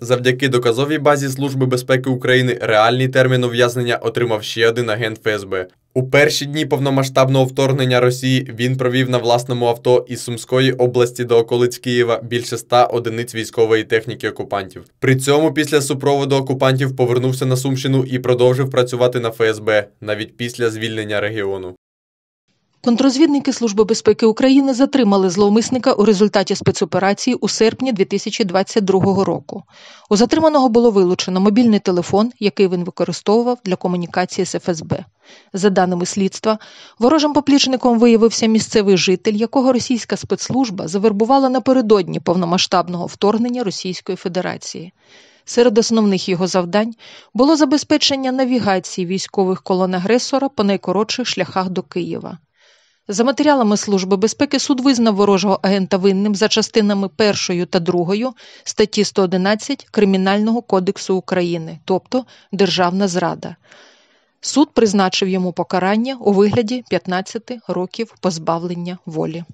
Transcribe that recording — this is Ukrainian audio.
Завдяки доказовій базі Служби безпеки України реальний термін ув'язнення отримав ще один агент ФСБ. У перші дні повномасштабного вторгнення Росії він провів на власному авто із Сумської області до околиць Києва більше ста одиниць військової техніки окупантів. При цьому після супроводу окупантів повернувся на Сумщину і продовжив працювати на ФСБ навіть після звільнення регіону. Контрозвідники Служби безпеки України затримали зловмисника у результаті спецоперації у серпні 2022 року. У затриманого було вилучено мобільний телефон, який він використовував для комунікації з ФСБ. За даними слідства, ворожим поплічником виявився місцевий житель, якого російська спецслужба завербувала напередодні повномасштабного вторгнення Російської Федерації. Серед основних його завдань було забезпечення навігації військових колон агресора по найкоротших шляхах до Києва. За матеріалами Служби безпеки суд визнав ворожого агента винним за частинами 1 та 2 статті 111 Кримінального кодексу України, тобто Державна зрада. Суд призначив йому покарання у вигляді 15 років позбавлення волі.